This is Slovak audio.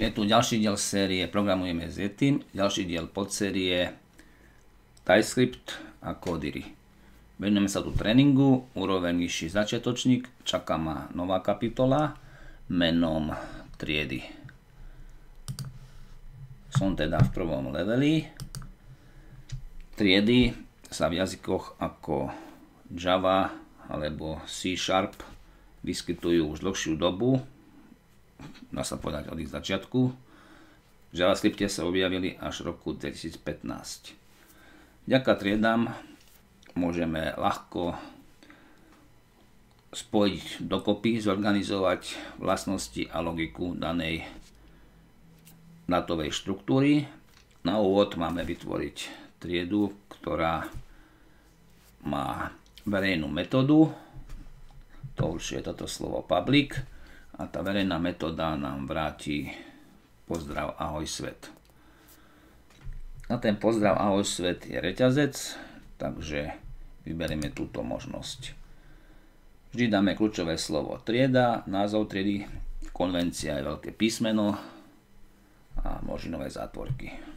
Je tu ďalší diel série Programujeme s Yetim, ďalší diel podsérie TypeScript a Codiri. Venujeme sa tu tréningu, úroveň nižší začiatočník, čaká ma nová kapitola menom triedy. Som teda v prvom leveli. Triedy sa v jazykoch ako Java alebo C Sharp vyskytujú už dlhšiu dobu, dá sa povedať od ich začiatku. V JavaScripte sa objavili až v roku 2015. Ďaká triedam môžeme ľahko spojiť dokopy, zorganizovať vlastnosti a logiku danej datovej štruktúry. Na úvod máme vytvoriť triedu, ktorá má verejnú metódu, to už je toto slovo public, a tá verejná metóda nám vráti pozdrav ahoj svet. Na ten pozdrav ahoj svet je reťazec, takže vyberieme túto možnosť. Vždy dáme kľúčové slovo trieda, názov triedy, konvencia je veľké písmeno a možinové zátvorky.